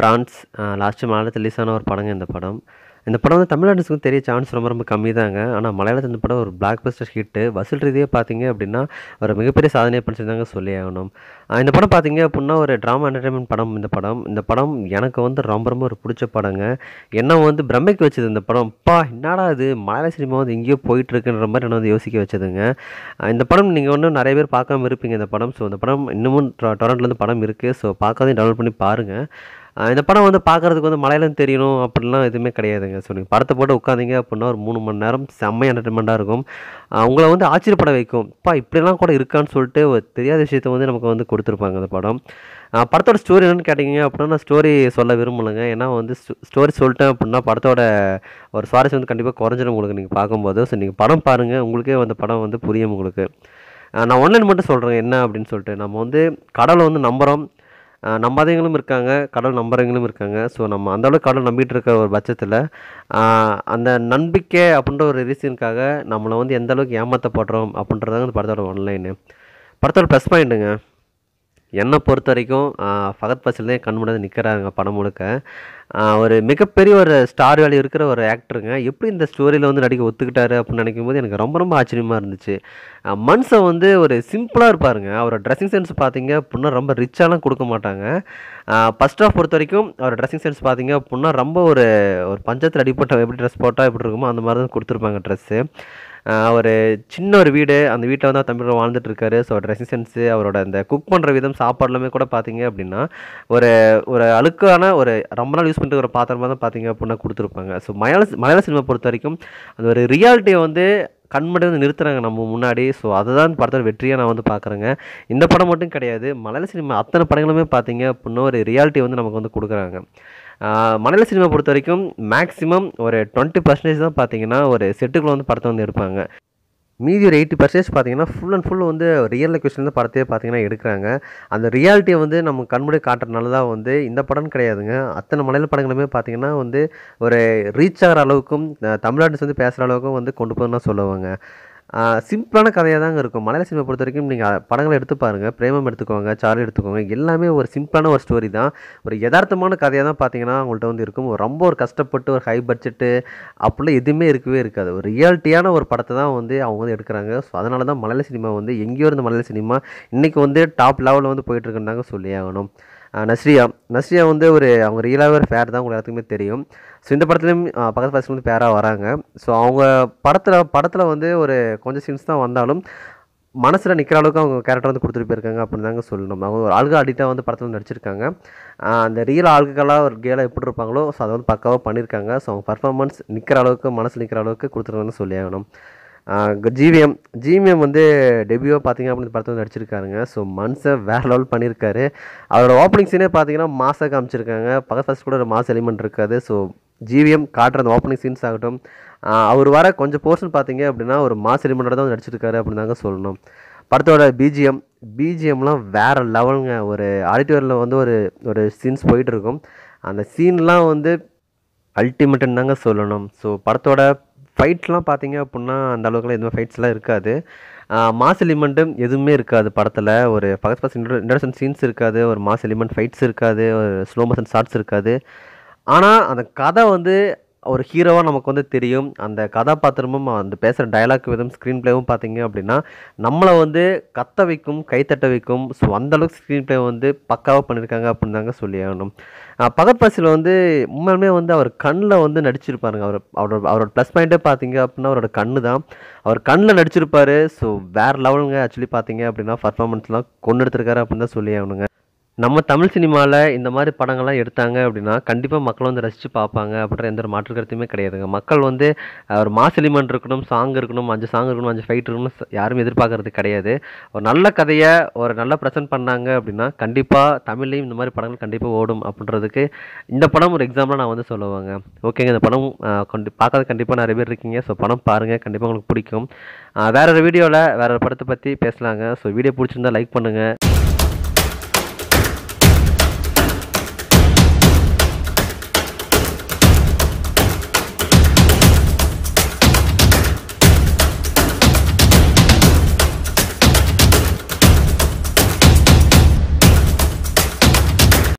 France last மலையாளத்தில் release ஆன ஒரு படங்க இந்த படம் இந்த படம் வந்து தமிழ் தெரிய சான்ஸ் ரொம்ப ரொம்ப கம்மி தாங்க ஆனால் மலையாளத்தில் இந்த படம் ஒரு பிளாக் பஸ்டர் ஹிட்டு வசூல் ரீதியாக பார்த்தீங்க அப்படின்னா ஒரு மிகப்பெரிய சாதனையை பண்ணிச்சிருந்தாங்க சொல்லி ஆகணும் இந்த படம் பார்த்தீங்க அப்படின்னா ஒரு ட்ராமா என்டர்டைன்மெண்ட் படம் இந்த படம் இந்த படம் எனக்கு வந்து ரொம்ப ரொம்ப ஒரு பிடிச்ச படங்க என்ன வந்து பிரம்மைக்கு வச்சது இந்த படம் பா என்னடா இது மலையாள சினிமா வந்து எங்கேயோ போயிட்டுருக்குன்ற மாதிரி என்ன வந்து யோசிக்க வச்சதுங்க இந்த படம் நீங்கள் ஒன்றும் நிறைய பேர் பார்க்காம இருப்பீங்க இந்த படம் ஸோ இந்த படம் இன்னமும் டொரண்ட்லேருந்து படம் இருக்குது ஸோ பார்க்காதே டவுன்லோட் பண்ணி பாருங்கள் இந்த படம் வந்து பார்க்குறதுக்கு வந்து மலையாளம் தெரியணும் அப்படிலாம் எதுவுமே கிடையாதுங்க ஸோ நீங்கள் படத்தை போட்டு உட்காந்திங்க அப்படின்னா ஒரு மூணு மணி நேரம் செம்ம என்டர்டைன்மெண்ட்டாக இருக்கும் உங்களை வந்து ஆச்சரியப்பட வைக்கும் இப்போ இப்படிலாம் கூட இருக்கான்னு சொல்லிட்டு ஒரு தெரியாத விஷயத்த வந்து நமக்கு வந்து கொடுத்துருப்பாங்க அந்த படம் படத்தோட ஸ்டோரி என்னென்னு கேட்டிங்க அப்படின்னா நான் ஸ்டோரி சொல்ல விரும்பலைங்க ஏன்னா வந்து ஸ்டோரி சொல்லிட்டேன் அப்படின்னா படத்தோட ஒரு சுவாரஸ்யம் வந்து கண்டிப்பாக குறைஞ்சிடும் உங்களுக்கு நீங்கள் பார்க்கும்போது ஸோ நீங்கள் படம் பாருங்கள் உங்களுக்கே அந்த படம் வந்து புரியும் உங்களுக்கு நான் ஒன்லைன் மட்டும் சொல்கிறேன் என்ன அப்படின்னு சொல்லிட்டு நம்ம வந்து கடவுளை வந்து நம்புகிறோம் நம்பாதவங்களும் இருக்காங்க கடவுள் நம்புறவங்களும் இருக்காங்க ஸோ நம்ம அந்தளவுக்கு கடவுள் நம்பிக்கிட்டு இருக்க ஒரு பட்சத்தில் அந்த நம்பிக்கை அப்படின்ற ஒரு ரீசனுக்காக நம்மளை வந்து எந்த அளவுக்கு ஏமாற்றப்படுறோம் அப்படின்றதாங்க இந்த படத்தோட ஒன்லைனு படத்தோட ப்ளஸ் பாயிண்ட்டுங்க என்னை பொறுத்த வரைக்கும் ஃபகத் பசில்னே கண் முடியாது நிற்கிறாங்க படம் முழுக்க ஒரு மிகப்பெரிய ஒரு ஸ்டார் வேல்யூ இருக்கிற ஒரு ஆக்டருங்க எப்படி இந்த ஸ்டோரியில் வந்து நடிக்க ஒத்துக்கிட்டாரு அப்படின்னு நினைக்கும் போது எனக்கு ரொம்ப ரொம்ப ஆச்சரியமாக இருந்துச்சு மனுஷன் வந்து ஒரு சிம்பிளாக இருப்பாருங்க அவரோட ட்ரெஸ்ஸிங் சென்ஸ் பார்த்தீங்க அப்படின்னா ரொம்ப ரிச்சாலாம் கொடுக்க மாட்டாங்க ஃபஸ்ட் ஆஃப் பொறுத்த வரைக்கும் அவர் ட்ரெஸ்ஸிங் சென்ஸ் பார்த்தீங்க அப்படின்னா ரொம்ப ஒரு ஒரு பஞ்சத்தில் அடிப்பட்ட எப்படி ட்ரெஸ் போட்டால் எப்படி இருக்குமோ அந்த மாதிரி தான் கொடுத்துருப்பாங்க ட்ரெஸ்ஸு அவர் சின்ன ஒரு வீடு அந்த வீட்டில் வந்து அவர் வாழ்ந்துட்டு இருக்காரு ஸோ ட்ரெஸ்ஸிங் அவரோட அந்த குக் பண்ணுற விதம் சாப்பாடுலாமே கூட பார்த்தீங்க அப்படின்னா ஒரு ஒரு அழுக்கான ஒரு ரொம்ப நாள் யூஸ் பண்ணுற ஒரு பாத்திரமாக தான் பார்த்தீங்க அப்படின்னா கொடுத்துருப்பாங்க ஸோ மலையாள மலையாள சினிமா பொறுத்த வரைக்கும் அந்த ஒரு ரியாலிட்டியை வந்து கண்மட்டி வந்து நிறுத்துறாங்க நம்ம முன்னாடி ஸோ அதுதான் படத்தோட வெற்றியாக நான் வந்து பார்க்குறேங்க இந்த படம் மட்டும் கிடையாது மலையாள சினிமா அத்தனை படங்களுமே பார்த்தீங்க அப்படின்னா ஒரு ரியாலிட்டி வந்து நமக்கு வந்து கொடுக்குறாங்க மலையாள சினிமா பொறுத்த வரைக்கும் மேக்ஸிமம் ஒரு டுவெண்ட்டி பர்சன்டேஜ் தான் பார்த்தீங்கன்னா ஒரு செட்டுக்குள்ளே வந்து படத்தை வந்து எடுப்பாங்க மீதி ஒரு எயிட்டி பர்சன்டேஜ் பார்த்தீங்கன்னா ஃபுல் அண்ட் ஃபுல் வந்து ரியல் லொக்கேஷன்லேருந்து படத்தையே பார்த்தீங்கன்னா எடுக்கிறாங்க அந்த ரியாலிட்டியை வந்து நம்ம கண்முடி காட்டுறதுனால தான் வந்து இந்த படம் கிடையாதுங்க அத்தனை மலையாள படங்களுமே பார்த்தீங்கன்னா வந்து ஒரு ரீச் ஆகிற அளவுக்கும் தமிழ்நாட்டு வந்து பேசுகிற அளவுக்கும் வந்து கொண்டு போகணும்னா சொல்லுவாங்க சிம்பிளான கதையாக தாங்க இருக்கும் மலையாள சினிமா பொறுத்த வரைக்கும் நீங்கள் படங்களை எடுத்து பாருங்கள் பிரேமம் எடுத்துக்கோங்க சார்லி எடுத்துக்கோங்க எல்லாமே ஒரு சிம்பிளான ஒரு ஸ்டோரி தான் ஒரு யதார்த்தமான கதையாக தான் பார்த்தீங்கன்னா அவங்கள்ட்ட வந்து இருக்கும் ரொம்ப ஒரு கஷ்டப்பட்டு ஒரு ஹை பட்ஜெட்டு அப்படிலாம் எதுவுமே இருக்கவே இருக்காது ஒரு ரியாலிட்டியான ஒரு படத்தை தான் வந்து அவங்க வந்து எடுக்கிறாங்க ஸோ அதனால தான் மலையாள சினிமா வந்து எங்கேயோ இருந்த மலையாள சினிமா இன்றைக்கி வந்து டாப் லெவலில் வந்து போயிட்டுருக்குன்னு தாங்க சொல்லி ஆகணும் நஸ்ரியா நஸ்ரியா வந்து ஒரு அவங்க ரியலாகவே ஒரு ஃபேர் தான் உங்களுக்கு எல்லாத்துக்குமே தெரியும் ஸோ இந்த படத்துலையும் பக்கத்து பசங்க பேராக வராங்க ஸோ அவங்க படத்தில் படத்தில் வந்து ஒரு கொஞ்சம் சீன்ஸ் தான் வந்தாலும் மனசில் நிற்கிற அளவுக்கு அவங்க கேரக்டர் வந்து கொடுத்துட்டு போயிருக்காங்க அப்படின்னு தாங்க சொல்லணும் அவங்க ஒரு ஆளுகா அடிட்டாக வந்து படத்தில் நடிச்சிருக்காங்க அந்த ரியல் ஆளுகளாக ஒரு கேலாக எப்படி இருப்பாங்களோ ஸோ அதை வந்து பக்காவாக பண்ணியிருக்காங்க ஸோ அவங்க பர்ஃபார்மன்ஸ் நிற்கிற அளவுக்கு மனசு நிற்கிற அளவுக்கு கொடுத்துருக்காங்கன்னு சொல்லி ஆகணும் ஜிவிஎம் ஜிவிஎம் வந்து டெபியூவாக பார்த்திங்க அப்படின்னு படத்தை வந்து நடிச்சிருக்காருங்க ஸோ மனுஷன் வேறு லெவல் பண்ணியிருக்காரு அவரோட ஓப்பனிங் சீனே பார்த்தீங்கன்னா மாசாக காமிச்சிருக்காங்க பக்கத்து ஃபஸ்ட் கூட ஒரு மாஸ் எலிமெண்ட் இருக்காது ஸோ ஜிவிஎம் காட்டுற அந்த ஓப்பனிங் சீன்ஸ் ஆகட்டும் அவர் வர கொஞ்சம் போர்ஷன் பார்த்தீங்க அப்படின்னா ஒரு மாஸ் எலிமெண்ட்டோட தான் நடிச்சிருக்காரு அப்படின்னு தாங்க சொல்லணும் படத்தோட பிஜிஎம் பிஜிஎம்லாம் வேறு லெவலுங்க ஒரு ஆடிட்டோரியில் வந்து ஒரு ஒரு சீன்ஸ் போயிட்டுருக்கும் அந்த சீன்லாம் வந்து அல்டிமேட்டுன்னு தாங்க சொல்லணும் ஸோ படத்தோட ஃபைட்லாம் பார்த்தீங்க அப்படின்னா அந்த அளவுக்குலாம் எதுவுமே ஃபைட்ஸ்லாம் இருக்காது மாஸ் எலிமெண்ட்டும் எதுவுமே இருக்காது படத்தில் ஒரு ஃபஸ்ட் ஃபஸ்ட் இன்டர்ஷன் சீன்ஸ் இருக்காது ஒரு மாஸ் எலிமெண்ட் ஃபைட்ஸ் இருக்காது ஒரு ஸ்லோ மோஷன் ஷார்ட்ஸ் இருக்காது ஆனால் அந்த கதை வந்து ஒரு ஹீரோவாக நமக்கு வந்து தெரியும் அந்த கதாபாத்திரமும் அந்த பேசுகிற டைலாக் விதம் ஸ்க்ரீன் பிளேவும் பார்த்தீங்க அப்படின்னா நம்மளை வந்து கத்த வைக்கும் கைத்தட்ட வைக்கும் ஸோ அந்தளவுக்கு ஸ்க்ரீன் பிளே வந்து பக்காவாக பண்ணியிருக்காங்க அப்படின்னு தாங்க சொல்லியாகணும் ஆகணும் வந்து உண்மையுமே வந்து அவர் கண்ணில் வந்து நடிச்சிருப்பாருங்க அவர் அவரோட அவரோட ப்ளஸ் பாயிண்ட்டே பார்த்தீங்க அப்படின்னா அவரோட கண்ணு தான் அவர் கண்ணில் நடிச்சிருப்பார் ஸோ வேறு லெவலுங்க ஆக்சுவலி பார்த்தீங்க அப்படின்னா பர்ஃபார்மன்ஸ்லாம் கொண்டு எடுத்திருக்காரு அப்படின்னு தான் சொல்லி ஆகணுங்க நம்ம தமிழ் சினிமாவில் இந்த மாதிரி படங்கள்லாம் எடுத்தாங்க அப்படின்னா கண்டிப்பாக மக்கள் வந்து ரசித்து பார்ப்பாங்க அப்படின்ற எந்த ஒரு மாற்று கருத்துமே கிடையாதுங்க மக்கள் வந்து ஒரு மாஸ் எலிமெண்ட் இருக்கணும் சாங் இருக்கணும் அஞ்சு சாங் இருக்கணும் அஞ்சு ஃபைட் இருக்கணும் யாரும் எதிர்பார்க்கறது கிடையாது ஒரு நல்ல கதையை ஒரு நல்ல ப்ரெசென்ட் பண்ணாங்க அப்படின்னா கண்டிப்பாக தமிழ்லேயும் இந்த மாதிரி படங்கள் கண்டிப்பாக ஓடும் அப்படின்றதுக்கு இந்த படம் ஒரு எக்ஸாம்பிளாக நான் வந்து சொல்லுவாங்க ஓகேங்க இந்த படம் கொண்டு பார்க்காத கண்டிப்பாக நிறைய பேர் இருக்கீங்க ஸோ படம் பாருங்கள் கண்டிப்பாக உங்களுக்கு பிடிக்கும் வேற ஒரு வீடியோவில் வேற ஒரு படத்தை பற்றி பேசலாங்க ஸோ வீடியோ பிடிச்சிருந்தா லைக் பண்ணுங்கள்